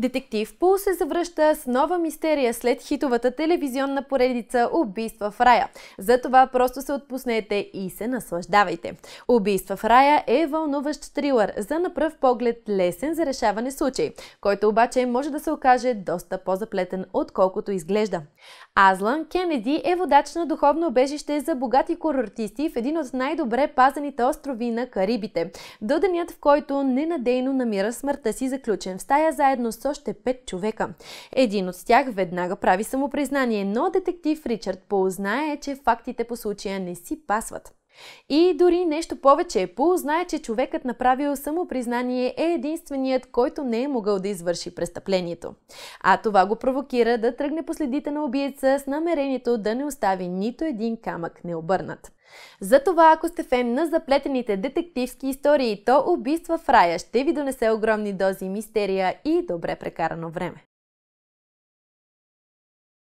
Детектив Пул се завръща с нова мистерия след хитовата телевизионна поредица Убийства в рая. Затова просто се отпуснете и се наслаждавайте. Убийства в рая е вълнуващ трилър за на пръв поглед лесен за решаване случай, който обаче може да се окаже доста по-заплетен отколкото изглежда. Азлан Кенеди е водач на духовно обежище за богати курортисти в един от най-добре пазаните острови на Карибите, до денят в който ненадейно намира смъртта си заключен в стая заедно с още пет човека. Един от тях веднага прави самопризнание, но детектив Ричард поузнае, че фактите по случая не си пасват. И дори нещо повече, Пул знае, че човекът направил самопризнание е единственият, който не е могъл да извърши престъплението. А това го провокира да тръгне по следите на убийца с намерението да не остави нито един камък необърнат. Затова, ако сте фен на заплетените детективски истории, то убийства в рая ще ви донесе огромни дози мистерия и добре прекарано време.